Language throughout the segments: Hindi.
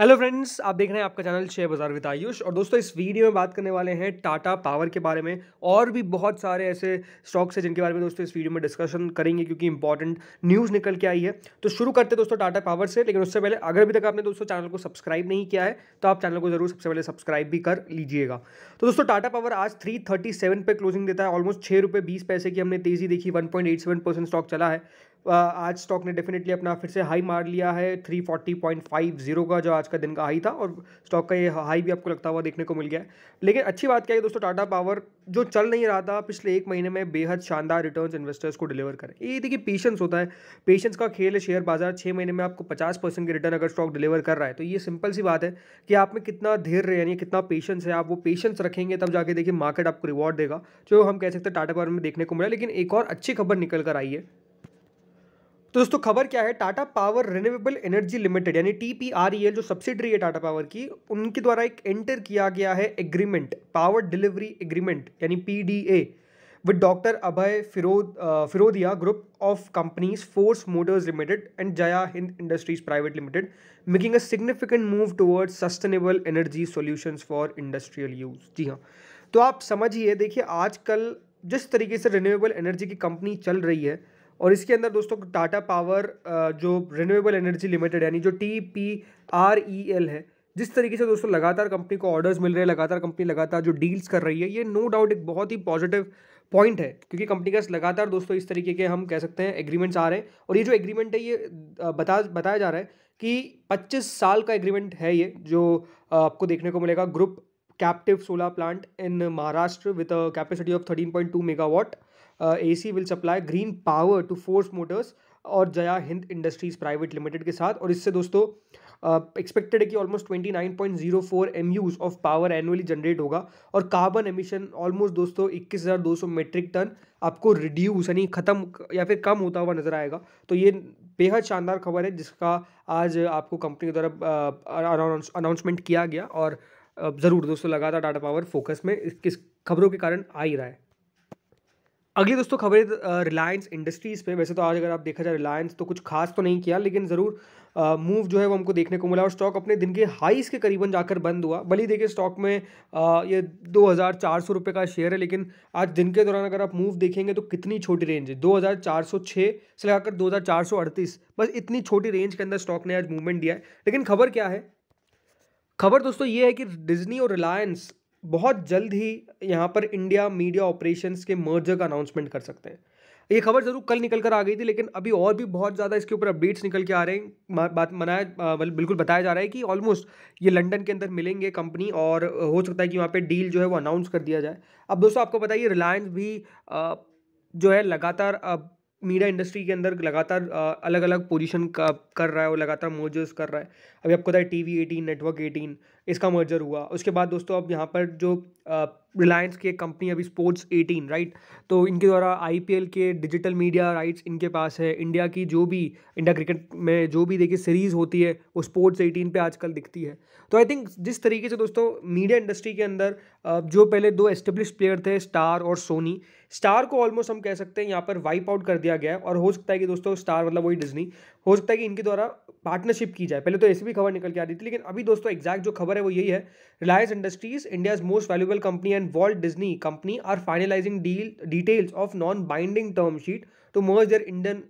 हेलो फ्रेंड्स आप देख रहे हैं आपका चैनल शेयर बाजार विद आयुष और दोस्तों इस वीडियो में बात करने वाले हैं टाटा पावर के बारे में और भी बहुत सारे ऐसे स्टॉक्स हैं जिनके बारे में दोस्तों इस वीडियो में डिस्कशन करेंगे क्योंकि इंपॉर्टेंट न्यूज़ निकल के आई है तो शुरू करते हैं दोस्तों टाटा पावर से लेकिन उससे पहले अगर अभी तक आपने दोस्तों चैनल को सब्सक्राइब नहीं किया है तो आप चैनल को जरूर सबसे पहले सब्सक्राइब भी कर लीजिएगा तो दोस्तों टाटा पावर आज थ्री थर्टी सेवन क्लोजिंग देता है ऑलमोस्ट छः रुपये बीस पैसे की हमने तेज़ी देखी one point eight seven percent stock चला है आज स्टॉक ने डेफिनेटली अपना फिर से हाई मार लिया है three forty point five zero का जो आज का दिन का हाई था और स्टॉक का ये हाई भी आपको लगता हुआ देखने को मिल गया है लेकिन अच्छी बात क्या है दोस्तों टाटा पावर जो चल नहीं रहा था पिछले एक महीने में बेहद शानदार रिटर्न इन्वेस्टर्स को डिलीवर करें ये देखिए पेशेंस होता है पेशेंस का खेल है शेयर बाजार छः महीने में आपको पचास परसेंट की रिटर्न अगर स्टॉक डिलीवर कर रहा है तो ये सिंपल सी बात है कि आप में कितना धैर्य यानी कितना पेशेंस है आप वो पेशेंस रखेंगे तब जाके देखिए मार्केट आपको रिवॉर्ड देगा जो हम कह सकते हैं टाटा पावर में देखने को मिला लेकिन एक और अच्छी खबर निकल कर आई है तो दोस्तों खबर क्या है Tata power renewable energy limited यानी T P R E L जो सब्सिडरी है टाटा पावर की उनके द्वारा एक एंटर किया गया है एग्रीमेंट पावर डिलीवरी एग्रीमेंट यानी P D A with doctor Abhay Firod Firodia group of companies Force Motors limited and Jaya Hind industries private limited making a significant move towards sustainable energy solution for industrial use ji हाँ तो आप समझिए देखिए आजकल जिस तरीके से रिन्यूएबल एनर्जी की कंपनी चल रही है और इसके अंदर दोस्तों टाटा पावर जो रिन्यूएबल एनर्जी लिमिटेड यानी जो T P R E L है जिस तरीके से दोस्तों लगातार कंपनी को ऑर्डर्स मिल रहे हैं लगातार कंपनी लगातार जो डील्स कर रही है ये नो डाउट एक बहुत ही पॉजिटिव पॉइंट है क्योंकि कंपनी का लगातार दोस्तों इस तरीके के हम कह सकते हैं एग्रीमेंट्स आ रहे हैं और ये जो एग्रीमेंट है ये बता बताया जा रहा है कि 25 साल का एग्रीमेंट है ये जो आपको देखने को मिलेगा group captive solar plant in Maharashtra with capacity of 13.2 megawatt A C will supply green power to Force Motors और Jaya Hind industries private limited के साथ और इससे दोस्तों एक्सपेक्टेड uh, है कि almost twenty nine point zero four M use of power annually generate होगा और कार्बन एमिशन ऑलमोस्ट दोस्तों इक्कीस हज़ार दो सौ मेट्रिक टन आपको रिड्यूस यानी ख़त्म या फिर कम होता हुआ नजर आएगा तो ये बेहद शानदार खबर है जिसका आज आपको कंपनी के द्वारा अनाउंसमेंट uh, किया गया और uh, ज़रूर दोस्तों लगातार टाटा पावर फोकस में इस खबरों के कारण आ ही रहा है अगली दोस्तों खबर रिलायंस इंडस्ट्रीज़ पे वैसे तो आज अगर आप देखा जाए रिलायंस तो कुछ खास तो नहीं किया लेकिन ज़रूर मूव जो है वो हमको देखने को मिला और स्टॉक अपने दिन के हाईस के करीबन जाकर बंद हुआ भले देखिए स्टॉक में आ, ये दो हज़ार चार सौ रुपये का शेयर है लेकिन आज दिन के दौरान अगर आप मूव देखेंगे तो कितनी छोटी रेंज है दो हज़ार चार सौ छः से लगाकर दो हज़ार चार सौ अड़तीस बस इतनी छोटी रेंज के अंदर स्टॉक ने आज मूवमेंट दिया है लेकिन खबर क्या है खबर दोस्तों ये है कि डिज्नी और रिलायंस बहुत जल्द ही यहाँ पर इंडिया मीडिया ऑपरेशंस के मर्जर का अनाउंसमेंट कर सकते हैं ये खबर ज़रूर कल निकल कर आ गई थी लेकिन अभी और भी बहुत ज़्यादा इसके ऊपर अपडेट्स निकल के आ रहे हैं बात मनाया बिल्कुल बताया जा रहा है कि ऑलमोस्ट ये लंदन के अंदर मिलेंगे कंपनी और हो सकता है कि वहाँ पे डील जो है वो अनाउंस कर दिया जाए अब दोस्तों आपको बताइए रिलायंस भी जो है लगातार अब मीडिया इंडस्ट्री के अंदर लगातार अलग अलग पोजीशन का कर रहा है और लगातार मर्जर्स कर रहा है अभी आपको बताया T V eighteen network eighteen इसका मर्जर हुआ उसके बाद दोस्तों अब यहाँ पर जो रिलायंस की एक कंपनी अभी स्पोर्ट्स 18 राइट तो इनके द्वारा आईपीएल के डिजिटल मीडिया राइट्स इनके पास है इंडिया की जो भी इंडिया क्रिकेट में जो भी देखिए सीरीज़ होती है वो स्पोर्ट्स 18 पे आजकल दिखती है तो आई थिंक जिस तरीके से दोस्तों मीडिया इंडस्ट्री के अंदर जो पहले दो एस्टेब्लिश प्लेयर थे स्टार और सोनी स्टार को ऑलमोस्ट हम कह सकते हैं यहाँ पर वाइप आउट कर दिया गया है और हो सकता है कि दोस्तों स्टार मतलब वही डिजनी हो सकता है कि इनके द्वारा पार्टनरशिप की जाए पहले तो ऐसी भी खबर निकल के आ रही थी लेकिन अभी दोस्तों एग्जैक्ट जो खबर है वो यही है Reliance industries India's most valuable company and Walt Disney company are finalising deal details of non binding term sheet to merge their Indian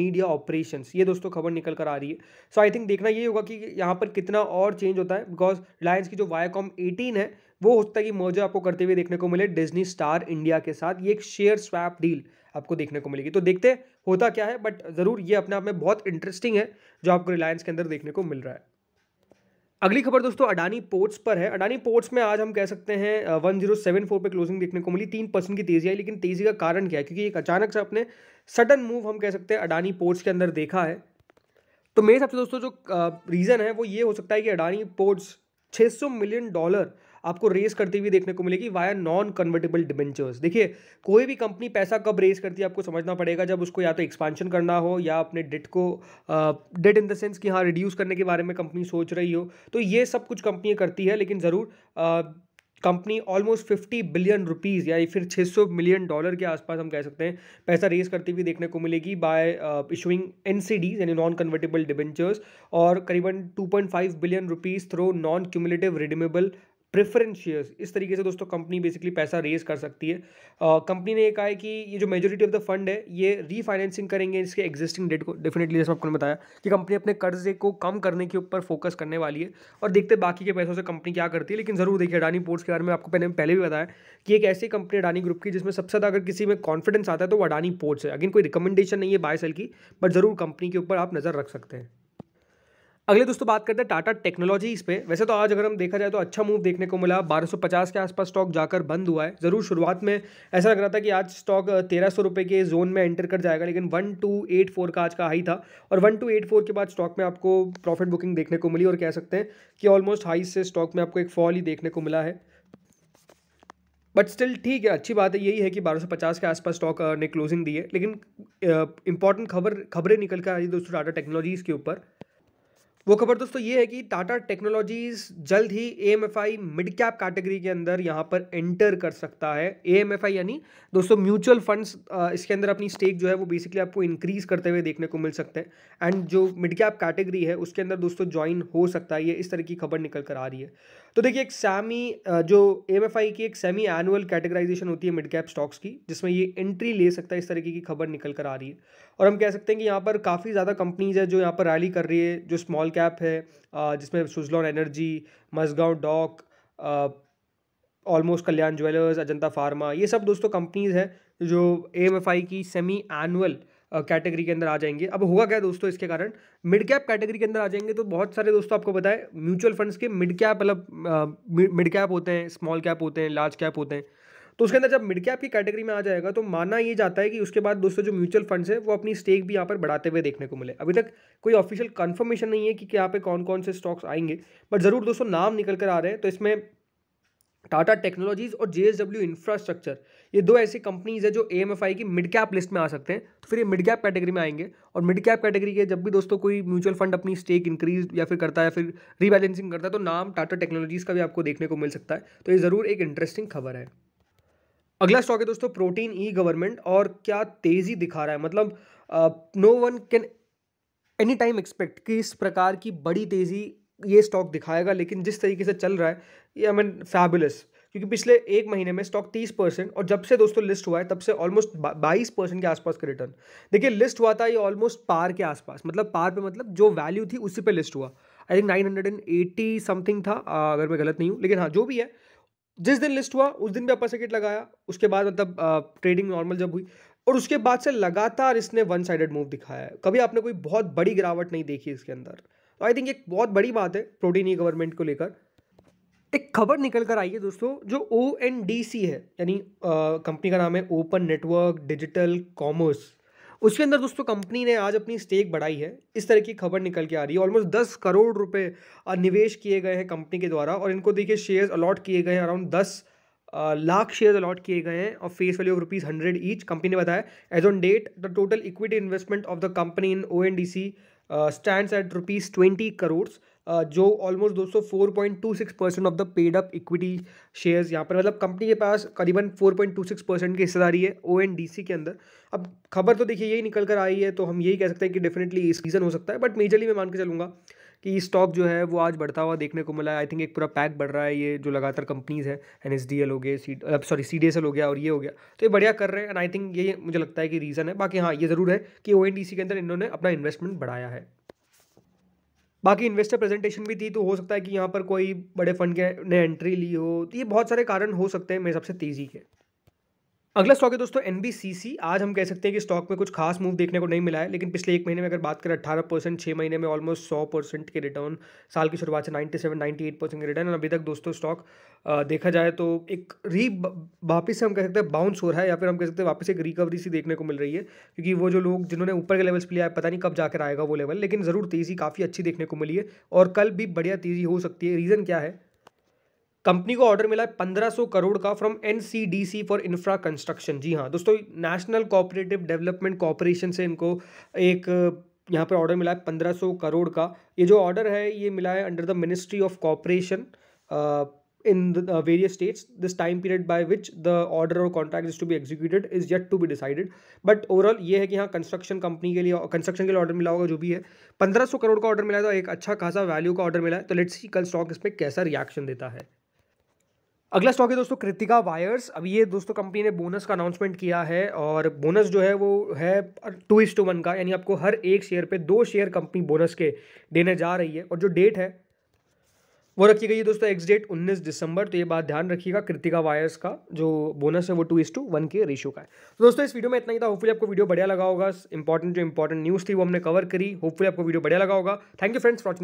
media operation ये दोस्तों खबर निकल कर आ रही है सो आई थिंक देखना ये होगा कि यहाँ पर कितना और चेंज होता है बिकॉज रिलायंस की जो वायाकॉम एटीन है वो होता है कि मर्जर आपको करते हुए देखने को मिले डिजनी स्टार इंडिया के साथ ये एक शेयर स्वैप डील आपको देखने को मिलेगी तो देखते होता क्या है बट ज़रूर ये अपने आप में बहुत इंटरेस्टिंग है जो आपको रिलायंस के अंदर देखने को मिल रहा है अगली खबर दोस्तों अडानी पोर्ट्स पर है अडानी पोर्ट्स में आज हम कह सकते हैं वन जीरो सेवन फोर पर क्लोजिंग देखने को मिली तीन परसेंट की तेजी आई लेकिन तेजी का कारण क्या है क्योंकि एक अचानक से अपने सडन मूव हम कह सकते हैं अडानी पोर्ट्स के अंदर देखा है तो मेरे हिसाब से दोस्तों जो रीज़न है वो ये हो सकता है कि अडानी पोर्ट्स 600 मिलियन डॉलर आपको रेस करती हुई देखने को मिलेगी वाया नॉन कन्वर्टेबल डिबेंचर्स देखिए कोई भी कंपनी पैसा कब रेस करती है आपको समझना पड़ेगा जब उसको या तो एक्सपांशन करना हो या अपने डेट को डेट इन द सेंस कि हाँ रिड्यूस करने के बारे में कंपनी सोच रही हो तो ये सब कुछ कंपनियाँ करती है लेकिन ज़रूर company almost fifty billion rupees या फिर छः सौ मिलियन डॉलर के आसपास हम कह सकते हैं पैसा रेस करती हुई देखने को मिलेगी बाय इशूइंग एन सी यानी नॉन कन्वर्टेबल डिबेंचर्स और करीबन two point five billion rupees through non cumulative redeemable preference shares इस तरीके से दोस्तों कंपनी बेसिकली पैसा रेज कर सकती है कंपनी ने यह कहा है कि ये जो मेजोरिटी ऑफ द फंड है ये रीफाइनेंसिंग करेंगे इसके एग्जिस्टिंग डेट को डेफिनेटली जैसे आपको बताया कि कंपनी अपने कर्जे को कम करने के ऊपर फोकस करने वाली है और देखते बाकी के पैसों से कंपनी क्या करती है लेकिन ज़रूर देखिए अडानी पोर्ट्स के बारे में आपको पहले पहले भी बताया कि एक ऐसी कंपनी अडानी ग्रुप की जिसमें सबसे ज़्यादा अगर किसी में कॉन्फिडेंस आता है तो वो अडानी पोर्ट्स है अगेन कोई रिकमेंडेशन नहीं है बाय सेल की बट ज़रूर कंपनी के ऊपर आप नज़र रख सकते हैं अगले दोस्तों बात करते हैं टाटा टेक्नोलॉजी इस पे वैसे तो आज अगर हम देखा जाए तो अच्छा मूव देखने को मिला 1250 के आसपास स्टॉक जाकर बंद हुआ है ज़रूर शुरुआत में ऐसा लग रहा था कि आज स्टॉक तेरह सौ रुपये के जोन में एंटर कर जाएगा लेकिन वन टू एट फोर का आज का हाई था और वन टू एट फोर के बाद स्टॉक में आपको प्रॉफिट बुकिंग देखने को मिली और कह सकते हैं कि ऑलमोस्ट हाई से स्टॉक में आपको एक फॉल ही देखने को मिला है बट स्टिल ठीक है अच्छी बात है यही है कि 1250 के आसपास स्टॉक ने क्लोजिंग दी है लेकिन इंपॉर्टेंट खबर खबरें निकल कर आई दोस्तों टाटा टेक्नोलॉजीज़ के ऊपर वो खबर दोस्तों ये है कि टाटा टेक्नोलॉजीज जल्द ही A M F I mid cap category के अंदर यहाँ पर एंटर कर सकता है ए एम एफ आई यानी दोस्तों म्यूचुअल फंड्स इसके अंदर अपनी स्टेक जो है वो बेसिकली आपको इंक्रीज करते हुए देखने को मिल सकते हैं एंड जो मिड कैप कैटेगरी है उसके अंदर दोस्तों ज्वाइन हो सकता है ये इस तरह की खबर निकल कर आ रही है तो देखिए एक सैमी जो एम एफ आई की एक सेमी एनुअल कैटेगराइजेशन होती है मिड कैप स्टॉक्स की जिसमें ये एंट्री ले सकता है इस तरीके की खबर निकल कर आ रही है और हम कह सकते हैं कि यहाँ पर काफ़ी ज़्यादा कंपनीज़ है जो यहाँ पर रैली कर रही है जो स्मॉल कैप है जिसमें Suzlon energy Mazagon dock almost Kalyan jewellers Ajanta pharma ये सब दोस्तों कंपनीज़ हैं जो ए की सेमी एनुअल कैटेगरी के अंदर आ जाएंगे अब होगा क्या दोस्तों इसके कारण मिड कैप कैटेगरी के अंदर आ जाएंगे तो बहुत सारे दोस्तों आपको बताएं म्यूचुअल फंड्स के मिड कैप मतलब मिड कैप होते हैं स्मॉल कैप होते हैं लार्ज कैप होते हैं तो उसके अंदर जब मिड कैप की कैटेगरी में आ जाएगा तो माना ये जाता है कि उसके बाद दोस्तों जो म्यूचुअल फंड्स है वो अपनी स्टेक भी यहाँ पर बढ़ाते हुए देखने को मिले अभी तक कोई ऑफिशियल कन्फर्मेशन नहीं है कि यहाँ पे कौन कौन से स्टॉक्स आएंगे बट ज़रूर दोस्तों नाम निकल कर आ रहे हैं तो इसमें टाटा टेक्नोलॉजीज़ और जे इंफ्रास्ट्रक्चर ये दो ऐसी कंपनीज है जो ए की मिड कैप लिस्ट में आ सकते हैं तो फिर ये मिड कैप कैटेगरी में आएंगे और मिड कैप कैटेगरी के जब भी दोस्तों कोई म्यूचुअल फंड अपनी स्टेक इंक्रीज या फिर करता है या फिर रीबैलेंसिंग करता है तो नाम टाटा टेक्नोलॉजीज़ का भी आपको देखने को मिल सकता है तो ये ज़रूर एक इंटरेस्टिंग खबर है अगला स्टॉक है दोस्तों प्रोटीन ई गवर्नमेंट और क्या तेज़ी दिखा रहा है मतलब no one can any time expect कि इस प्रकार की बड़ी तेज़ी ये स्टॉक दिखाएगा लेकिन जिस तरीके से चल रहा है ये आई मीन फैबुलस क्योंकि पिछले एक महीने में स्टॉक तीस परसेंट और जब से दोस्तों लिस्ट हुआ है तब से ऑलमोस्ट बाईस परसेंट के आसपास का रिटर्न देखिए लिस्ट हुआ था ये ऑलमोस्ट पार के आसपास मतलब पार पे मतलब जो वैल्यू थी उसी पे लिस्ट हुआ I think nine hundred and eighty something था अगर मैं गलत नहीं हूँ लेकिन हाँ जो भी है जिस दिन लिस्ट हुआ उस दिन भी अपर सर्किट लगाया उसके बाद मतलब ट्रेडिंग नॉर्मल जब हुई और उसके बाद से लगातार इसने वन साइडेड मूव दिखाया है कभी आपने कोई बहुत बड़ी गिरावट नहीं देखी इसके अंदर तो आई थिंक एक बहुत बड़ी बात है प्रोटीन गवर्नमेंट को लेकर एक खबर निकल कर आई है दोस्तों जो ओ एन डी सी है यानी कंपनी का नाम है ओपन नेटवर्क डिजिटल कॉमर्स उसके अंदर दोस्तों कंपनी ने आज अपनी स्टेक बढ़ाई है इस तरह की खबर निकल के आ रही है ऑलमोस्ट दस करोड़ रुपये निवेश किए गए हैं कंपनी के द्वारा और इनको देखिए शेयर्स अलॉट किए गए हैं अराउंड दस लाख शेयर्स अलॉट किए गए हैं और face value of rupees hundred each company ने बताया as on date the total equity investment of the company in O N D C stand at rupees twenty crores जो ऑलमोस्ट दोस्तों four point two six percent of the paid up equity shares यहाँ पर मतलब कंपनी के पास करीबन four point two six percent की हिस्सेदारी है ओ एन डी सी के अंदर अब खबर तो देखिए यही निकल कर आई है तो हम यही कह सकते हैं कि डेफिनेटली इस रीज़न हो सकता है बट मेजरली मैं मान के चलूँगा कि स्टॉक जो है वो आज बढ़ता हुआ देखने को मिला है आई थिंक एक पूरा पैक बढ़ रहा है ये जो लगातार कंपनीज़ है एन एस डी एल हो गए sorry C D S L हो गया और ये हो गया तो ये बढ़िया कर रहे हैं एंड आई थिंक ये मुझे लगता है कि रीज़न है बाकी हाँ ये ज़रूर है कि ओ एन डी सी के अंदर इन्होंने अपना इन्वेस्टमेंट बढ़ाया है बाकी इन्वेस्टर प्रेजेंटेशन भी थी तो हो सकता है कि यहाँ पर कोई बड़े फंड के ने एंट्री ली हो तो ये बहुत सारे कारण हो सकते हैं मेरे सबसे तेज़ी के अगला स्टॉक है दोस्तों एन आज हम कह सकते हैं कि स्टॉक में कुछ खास मूव देखने को नहीं मिला है लेकिन पिछले एक महीने में अगर बात करें अठारह परसेंट छः महीने में ऑलमोस्ट सौ परसेंट के रिटर्न साल की शुरुआत से ninety seven ninety eight percent के रिटर्न अभी तक दोस्तों स्टॉक देखा जाए तो एक री वापस से हम कह सकते हैं बाउंस हो रहा है या फिर हम कह सकते हैं वापस एक रिकवरी सी देखने को मिल रही है क्योंकि वो जो लोग जिन्होंने ऊपर के लेवल्स पर लिया है पता नहीं कब जाकर आएगा वो लेवल लेकिन ज़रूर तेज़ी काफ़ी अच्छी देखने को मिली है और कल भी बढ़िया तेज़ी हो सकती है रीज़न क्या है कंपनी को ऑर्डर मिला है 1500 करोड़ का from NCDC for infra construction ji हाँ दोस्तों नेशनल कोऑपरेटिव डेवलपमेंट कॉरपोरेशन से इनको एक यहाँ पर ऑर्डर मिला है 1500 करोड़ का ये जो ऑर्डर है ये मिला है under the ministry of cooperation in various states this time period by which the order और contract is to be executed is yet to be decided but overall ये है कि हाँ कंस्ट्रक्शन कंपनी के लिए कंस्ट्रक्शन के लिए ऑर्डर मिला होगा जो भी है पंद्रह सौ करोड़ का ऑर्डर मिला है तो एक अच्छा खासा वैल्यू का ऑर्डर मिला है तो लेट्स सी कल स्टॉक इस पर कैसा रिएक्शन देता है अगला स्टॉक है दोस्तों कृतिका वायर्स अब ये दोस्तों कंपनी ने बोनस का अनाउंसमेंट किया है और बोनस जो है वो है टू इस टू वन का यानी आपको हर एक शेयर पे दो शेयर कंपनी बोनस के देने जा रही है और जो डेट है वो रखी गई है दोस्तों एक्स डेट 19 दिसंबर तो ये बात ध्यान रखिएगा कृतिका वायर्स का जो बोनस है वो टू इस टू वन के रेशियो का है तो दोस्तों इस वीडियो में इतना ही था होपफुली आपको वीडियो बढ़िया लगा होगा इंपॉर्टेंट जो इंपॉर्टेंट न्यूज़ थी वो हमने कवर करी होपफुली आपको वीडियो बढ़िया लगा होगा थैंक यू फ्रेंड्स फॉर